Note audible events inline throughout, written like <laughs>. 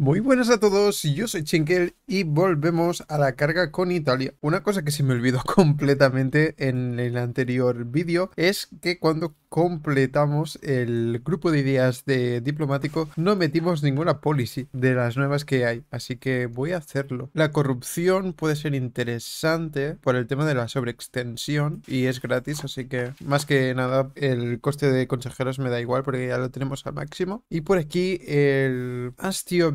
Muy buenas a todos, yo soy Chinkel y volvemos a la carga con Italia. Una cosa que se me olvidó <laughs> completamente en el anterior vídeo es que cuando completamos el grupo de ideas de diplomático no metimos ninguna policy de las nuevas que hay, así que voy a hacerlo. La corrupción puede ser interesante por el tema de la sobreextensión y es gratis, así que más que nada el coste de consejeros me da igual porque ya lo tenemos al máximo. Y por aquí el Astio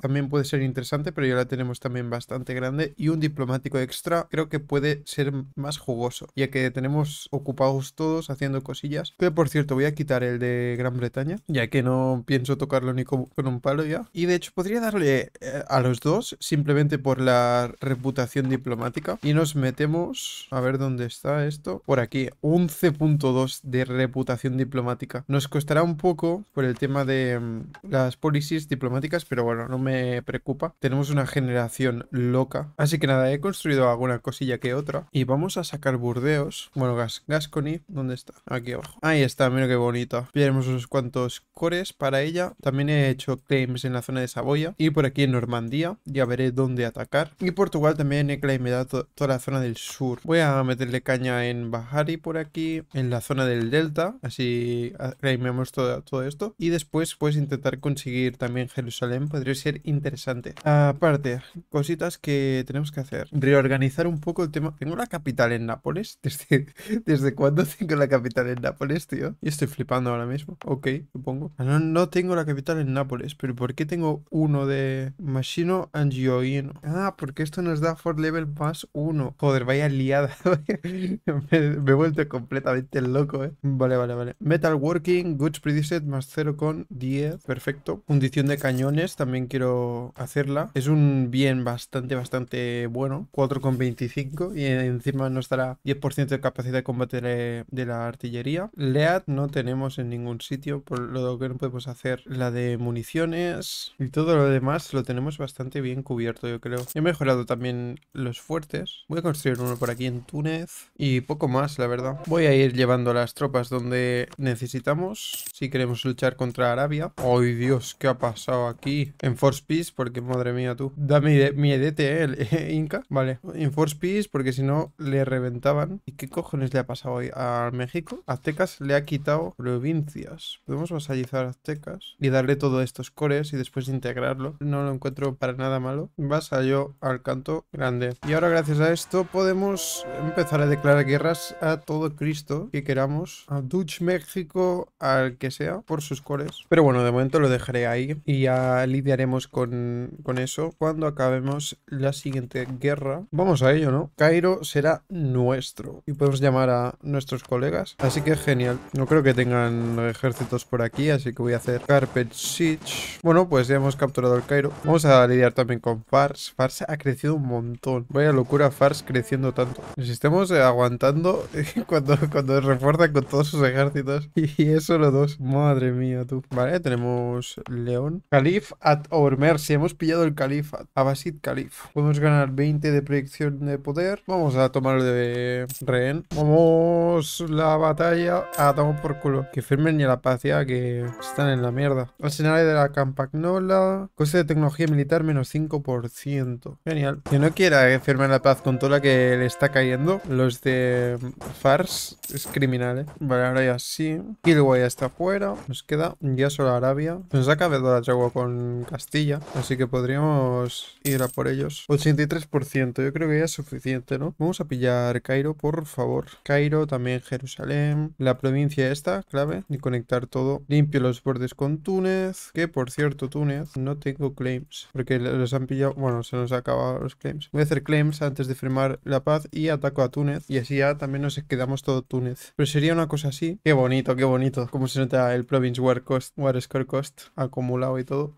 también puede ser interesante, pero ya la tenemos también bastante grande. Y un diplomático extra creo que puede ser más jugoso, ya que tenemos ocupados todos haciendo cosillas. Que por cierto, voy a quitar el de Gran Bretaña, ya que no pienso tocarlo ni con un palo ya. Y de hecho podría darle eh, a los dos, simplemente por la reputación diplomática. Y nos metemos, a ver dónde está esto, por aquí, 11.2 de reputación diplomática. Nos costará un poco por el tema de mm, las policies diplomáticas, pero bueno, no me preocupa. Tenemos una generación loca. Así que nada, he construido alguna cosilla que otra. Y vamos a sacar Burdeos. Bueno, Gascony, ¿dónde está? Aquí abajo. Ahí está, mira qué bonita. Tenemos unos cuantos cores para ella. También he hecho claims en la zona de Saboya. Y por aquí en Normandía. Ya veré dónde atacar. Y Portugal también he claimado toda la zona del sur. Voy a meterle caña en Bahari por aquí. En la zona del delta. Así ah, claimemos todo, todo esto. Y después puedes intentar conseguir también Jerusalén podría ser interesante. Aparte, cositas que tenemos que hacer. Reorganizar un poco el tema. Tengo la capital en Nápoles. <laughs> ¿Desde, desde cuándo tengo la capital en Nápoles, tío? Y estoy flipando ahora mismo. Ok, supongo. Ah, no, tengo la capital en Nápoles, pero ¿por qué tengo uno de Machino Angioino? Ah, porque esto nos da for Level más uno. Joder, vaya liada. <laughs> me, he vuelto completamente loco, eh. Vale, vale, vale. Metal Working, Goods Preset más con Diez Perfecto. Fundición de cañones también quiero hacerla. Es un bien bastante, bastante bueno. 4,25 y encima no estará 10% de capacidad de combate de, de, la artillería. Lead no tenemos en ningún sitio, por lo que no podemos hacer la de municiones y todo lo demás lo tenemos bastante bien cubierto, yo creo. He mejorado también los fuertes. Voy a construir uno por aquí en Túnez y poco más, la verdad. Voy a ir llevando las tropas donde necesitamos si queremos luchar contra Arabia. ¡Ay, Dios! ¿Qué ha pasado aquí? en Force Peace, porque madre mía tú. Dame mi, e ¿eh? El, <laughs> eh, Inca. Vale, en Force Peace, porque si no le reventaban. ¿Y qué cojones le ha pasado hoy a México? Aztecas le ha quitado provincias. Podemos vasallizar aztecas y darle todos estos cores y después integrarlo. No lo encuentro para nada malo. Vasallo al canto grande. Y ahora gracias a esto podemos empezar a declarar guerras a todo Cristo que queramos. A Dutch México, al que sea, por sus cores. Pero bueno, de momento lo dejaré ahí. Y ya lidiaremos con, eso cuando acabemos la siguiente guerra. Vamos a ello, ¿no? Cairo será nuestro y podemos llamar a nuestros colegas. Así que genial. No creo que tengan ejércitos por aquí, así que voy a hacer Carpet Siege. Bueno, pues ya hemos capturado el Cairo. Vamos a lidiar también con Fars. Fars ha crecido un montón. Vaya locura Fars creciendo tanto. Nos estamos aguantando <laughs> cuando, cuando refuerzan con todos sus ejércitos. <laughs> Y, eso los dos. Madre mía, tú. Vale, tenemos León. Calif at ormer Si Hemos pillado el califa, Abbasid Calif. Podemos ganar 20 de proyección de poder. Vamos a tomar de rehén. Vamos la batalla. A ah, tomo por culo. Que firmen ni la paz Ya que están en la mierda. Arsenal de la Campagnola. Coste de tecnología militar menos 5%. Genial. Que no quiera Que firme la Paz con toda la que le está cayendo. Los de Fars es criminal, ¿eh? Vale, ahora ya sí. Kilwa ya está afuera Nos queda ya solo Arabia. Nos ha acabado la chagua con Castilla, así que podríamos ir a por ellos. 83%, yo creo que ya es suficiente, ¿no? Vamos a pillar Cairo, por favor. Cairo, también Jerusalén, la provincia esta, clave, y conectar todo. Limpio los bordes con Túnez, que por cierto, Túnez, no tengo claims, porque los han pillado, bueno, se nos ha acabado los claims. Voy a hacer claims antes de firmar la paz y ataco a Túnez, y así ya también nos quedamos todo Túnez. Pero sería una cosa así. Qué bonito, qué bonito, como se nota el Province War, cost, War Score Cost acumulado y todo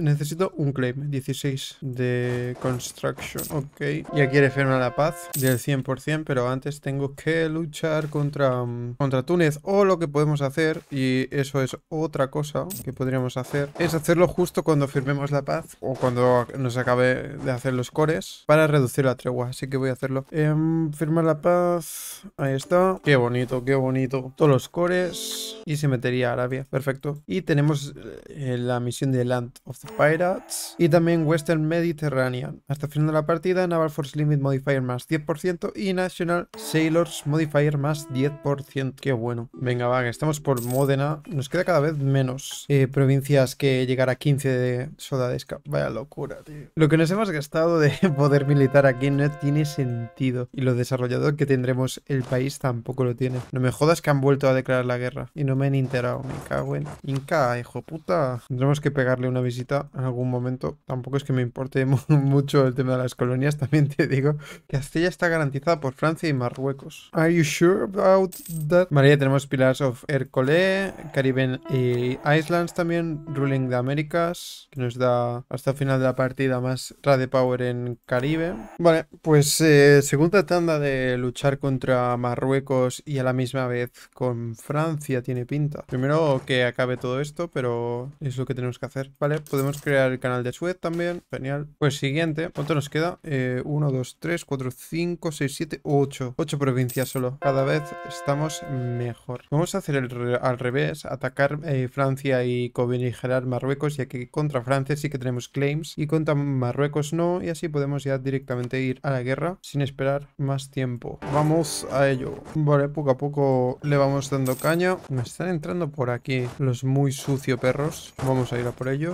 necesito, un claim. 16 de construction. Ok. Ya quiere firmar la paz del 100%, pero antes tengo que luchar contra, um, contra Túnez. O lo que podemos hacer, y eso es otra cosa que podríamos hacer, es hacerlo justo cuando firmemos la paz o cuando nos acabe de hacer los cores para reducir la tregua. Así que voy a hacerlo. Em, firmar la paz. Ahí está. Qué bonito, qué bonito. Todos los cores. Y se metería Arabia. Perfecto. Y tenemos eh, la misión de Land of the Pirates y también Western Mediterranean. Hasta el final de la partida, Naval Force Limit Modifier más 10% y National Sailors Modifier más 10%. Qué bueno. Venga, va, estamos por Módena. Nos queda cada vez menos eh, provincias que llegar a 15 de Sodadesca. Vaya locura, tío. Lo que nos hemos gastado de <laughs> poder militar aquí no tiene sentido. Y lo desarrollador que tendremos el país tampoco lo tiene. No me jodas que han vuelto a declarar la guerra. Y no me han enterado. Me cago en... Inca, hijo puta. Tendremos que pegarle un una visita en algún momento. Tampoco es que me importe <laughs> mucho el tema de las colonias, <laughs> también te digo. que Castilla está garantizada por Francia y Marruecos. ¿Are you sure about that? maría tenemos Pillars of Hercule, Caribbean y Islands también, Ruling de Americas, que nos da hasta el final de la partida más Rade Power en Caribe. Vale, pues eh, segunda tanda de luchar contra Marruecos y a la misma vez con Francia tiene pinta. Primero que acabe todo esto, pero es lo que tenemos que hacer. Vale, podemos crear el canal de Suez también. Genial. Pues siguiente. ¿Cuánto nos queda? 1, 2, 3, 4, 5, 6, 7, 8. 8 provincias solo. Cada vez estamos mejor. Vamos a hacer al revés. Atacar eh, Francia y a Marruecos, ya que contra Francia sí que tenemos claims y contra Marruecos no. Y así podemos ya directamente ir a la guerra sin esperar más tiempo. Vamos a ello. Vale, poco a poco le vamos dando caña. Me están entrando por aquí los muy sucio perros. Vamos a ir a por ello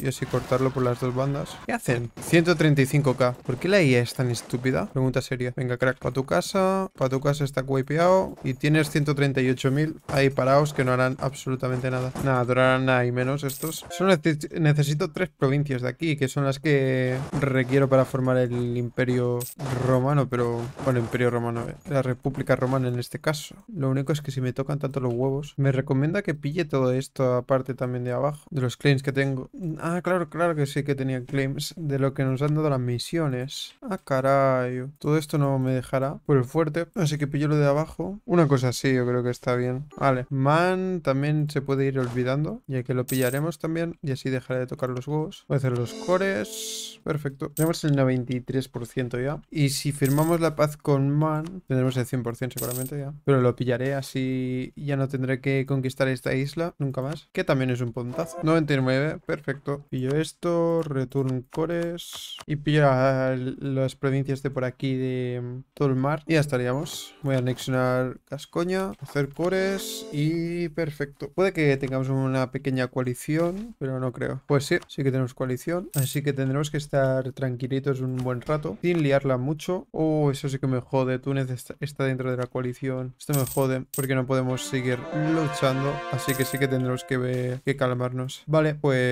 y así cortarlo por las dos bandas. ¿Qué hacen? 135k. ¿Por qué la IA es tan estúpida? Pregunta seria. Venga, crack, para tu casa. Para tu casa está wipeado. Y tienes 138.000 ahí parados que no harán absolutamente nada. Nada, durarán nada y menos estos. Solo necesito tres provincias de aquí, que son las que requiero para formar el imperio romano, pero... Bueno, imperio romano, eh, la república romana en este caso. Lo único es que si me tocan tanto los huevos, me recomienda que pille todo esto aparte también de abajo, de los claims que tengo Ah, claro, claro que sí que tenía claims de lo que nos han dado las misiones. Ah, caray. Todo esto no me dejará por el fuerte. Así que pillo lo de abajo. Una cosa así yo creo que está bien. Vale. Man también se puede ir olvidando. Ya que lo pillaremos también. Y así dejaré de tocar los huevos. Voy a hacer los cores. Perfecto. Tenemos el 93% ya. Y si firmamos la paz con Man, tendremos el 100% seguramente ya. Pero lo pillaré así ya no tendré que conquistar esta isla nunca más. Que también es un puntazo. 99 perfecto. Pillo esto, return cores y pillo las provincias de por aquí de mm, todo el mar. Y ya estaríamos. Voy a anexionar Cascoña, hacer cores y perfecto. Puede que tengamos una pequeña coalición, pero no creo. Pues sí, sí que tenemos coalición. Así que tendremos que estar tranquilitos un buen rato, sin liarla mucho. Oh, eso sí que me jode. Túnez está dentro de la coalición. Esto me jode porque no podemos seguir luchando. Así que sí que tendremos que, que calmarnos. Vale, pues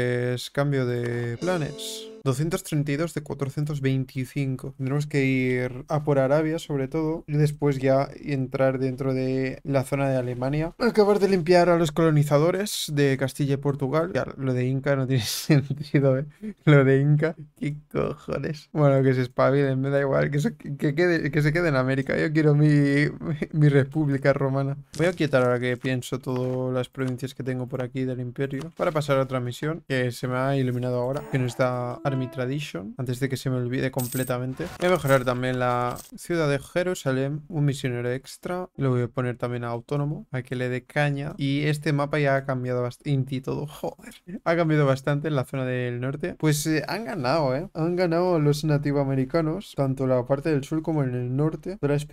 cambio de planes. 232 de 425. Tendremos que ir a por Arabia, sobre todo, y después ya entrar dentro de la zona de Alemania. Acabar de limpiar a los colonizadores de Castilla y Portugal. lo de Inca no tiene <laughs> sentido, ¿eh? Lo de Inca, qué cojones. Bueno, que se espabilen, me da igual, que se, que quede, que se quede en América. Yo quiero mi, <laughs> república romana. Voy a quitar ahora que pienso todas las provincias que tengo por aquí del imperio para pasar a otra misión que se me ha iluminado ahora, que no está mi tradition antes de que se me olvide completamente. Voy a mejorar también la ciudad de Jerusalén, un misionero extra. Lo voy a poner también a autónomo, a que le dé caña. Y este mapa ya ha cambiado bastante. todo, <laughs> joder. Ha cambiado bastante en la zona del norte. Pues eh, han ganado, ¿eh? Han ganado los nativoamericanos, tanto la parte del sur como en el norte. las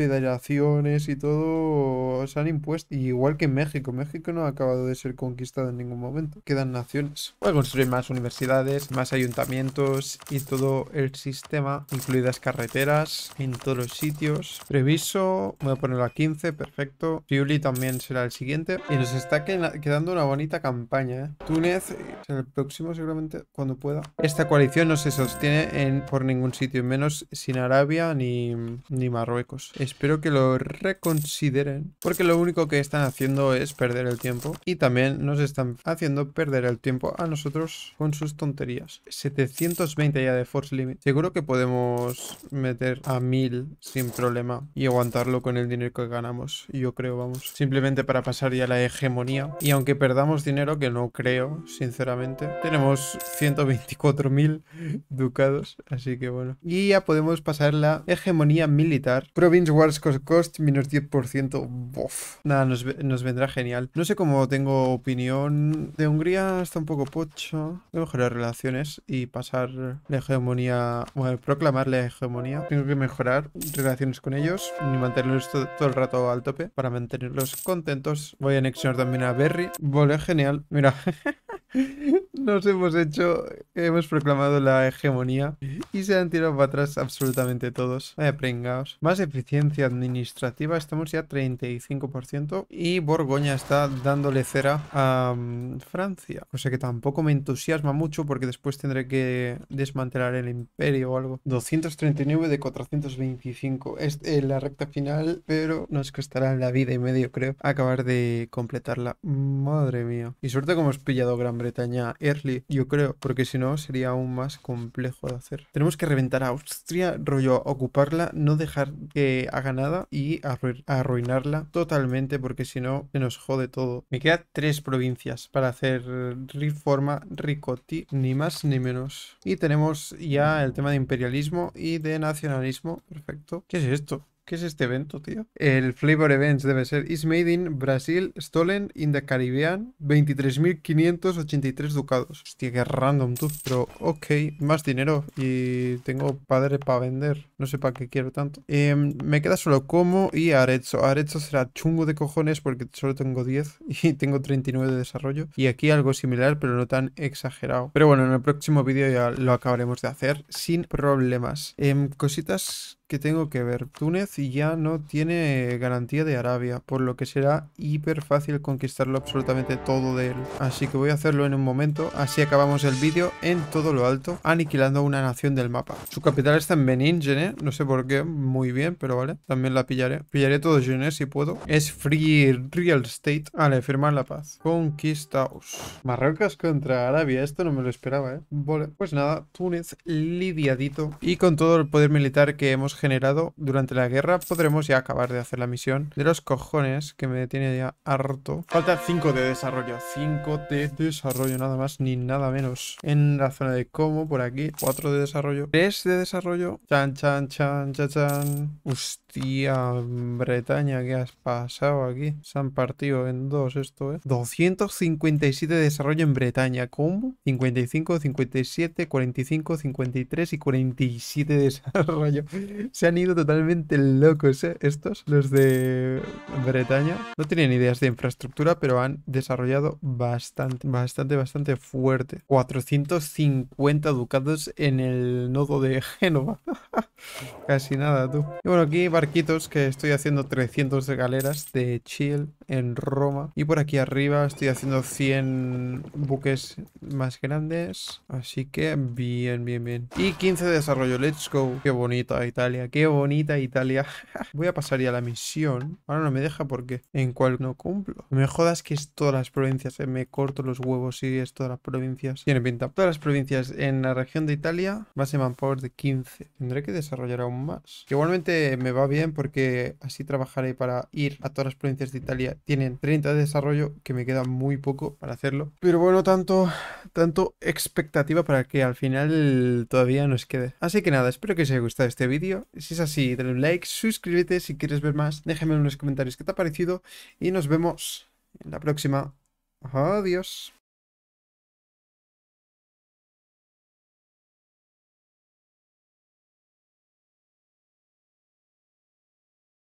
y todo se han impuesto. igual que México. México no ha acabado de ser conquistado en ningún momento. Quedan naciones. Voy a construir más universidades, más ayuntamientos y todo el sistema, incluidas carreteras en todos los sitios. Previso, voy a ponerlo a 15, perfecto. Friuli también será el siguiente. Y nos está quedando una bonita campaña. ¿eh? Túnez, en el próximo seguramente cuando pueda. Esta coalición no se sostiene en, por ningún sitio, menos sin Arabia ni, ni Marruecos. Espero que lo reconsideren, porque lo único que están haciendo es perder el tiempo. Y también nos están haciendo perder el tiempo a nosotros con sus tonterías. 700 220 ya de Force Limit. Seguro que podemos meter a 1000 sin problema y aguantarlo con el dinero que ganamos. Yo creo, vamos. Simplemente para pasar ya la hegemonía. Y aunque perdamos dinero, que no creo, sinceramente. Tenemos 124.000 ducados, así que bueno. Y ya podemos pasar la hegemonía militar. Province Wars Cost, cost menos 10%. Bof. Nada, nos, nos vendrá genial. No sé cómo tengo opinión de Hungría. Está un poco pocho. Voy mejorar relaciones y pasar la hegemonía, bueno, proclamar la hegemonía. Tengo que mejorar relaciones con ellos y mantenerlos todo, el rato al tope para mantenerlos contentos. Voy a anexionar también a Berry. Vale, genial. Mira. <laughs> <laughs> Nos hemos hecho, hemos proclamado la hegemonía y se han tirado para atrás absolutamente todos. Vaya pringaos. Más eficiencia administrativa, estamos ya 35% y Borgoña está dándole cera a mm, Francia. O sea que tampoco me entusiasma mucho porque después tendré que desmantelar el imperio o algo. 239 de 425 es eh, la recta final, pero nos costará la vida y medio creo acabar de completarla. Madre mía. Y suerte como hemos pillado gran Bretaña early, yo creo, porque si no sería aún más complejo de hacer. Tenemos que reventar a Austria, rollo ocuparla, no dejar que haga nada y arruinarla totalmente porque si no se nos jode todo. Me quedan tres provincias para hacer reforma Ricotti, ni más ni menos. Y tenemos ya el tema de imperialismo y de nacionalismo. Perfecto. ¿Qué es esto? ¿Qué es este evento, tío? El Flavor Events debe ser Is Made in Brasil, Stolen in the Caribbean, 23.583 ducados. Hostia, qué random, tú. Pero, ok, más dinero y tengo padre para vender. No sé para qué quiero tanto. Em, me queda solo Como y Arezzo. Arezzo será chungo de cojones porque solo tengo 10 <laughs> y tengo 39 de desarrollo. Y aquí algo similar, pero no tan exagerado. Pero bueno, en el próximo vídeo ya lo acabaremos de hacer sin problemas. Em, cositas que tengo que ver. Túnez ya no tiene garantía de Arabia, por lo que será hiper fácil conquistarlo absolutamente todo de él. Así que voy a hacerlo en un momento, así acabamos el vídeo en todo lo alto, aniquilando una nación del mapa. Su capital está en Benin, no sé por qué, muy bien, pero vale, también la pillaré. Pillaré todo Gené si puedo. Es Free Real Estate. Vale, firmar la paz. Conquistaos. Marruecos contra Arabia, esto no me lo esperaba, ¿eh? Vale, pues nada, Túnez lidiadito y con todo el poder militar que hemos generado durante la guerra, podremos ya acabar de hacer la misión de los cojones, que me detiene ya harto. Falta 5 de desarrollo, 5 de desarrollo, nada más ni nada menos. En la zona de como, por aquí, 4 de desarrollo, 3 de desarrollo, chan, chan, chan, chan, chan. Ust Hostia, Bretaña, ¿qué has pasado aquí? Se han partido en dos esto, ¿eh? 257 de desarrollo en Bretaña. ¿Cómo? 55, 57, 45, 53 y 47 de <laughs> desarrollo. Se han ido totalmente locos, ¿eh? Estos, los de Bretaña. No tenían ideas de infraestructura, pero han desarrollado bastante, bastante, bastante fuerte. 450 ducados en el nodo de Génova. <laughs> Casi nada, tú. Y bueno, aquí va barquitos que estoy haciendo 300 de galeras de Chill en Roma. Y por aquí arriba estoy haciendo 100 buques más grandes. Así que bien, bien, bien. Y 15 de desarrollo. Let's go. Qué bonita Italia. Qué bonita Italia. <laughs> Voy a pasar ya la misión. Ahora no me deja porque en cual no cumplo. me jodas que es todas las provincias. Eh, me corto los huevos y es todas las provincias. Tiene pinta. Todas las provincias en la región de Italia. Base manpower de 15. Tendré que desarrollar aún más. Igualmente me va a bien porque así trabajaré para ir a todas las provincias de Italia. Tienen 30 de desarrollo, que me queda muy poco para hacerlo. Pero bueno, tanto, tanto expectativa para que al final todavía nos quede. Así que nada, espero que os haya gustado este vídeo. Si es así, dale un like, suscríbete si quieres ver más. Déjame en los comentarios qué te ha parecido y nos vemos en la próxima. Adiós.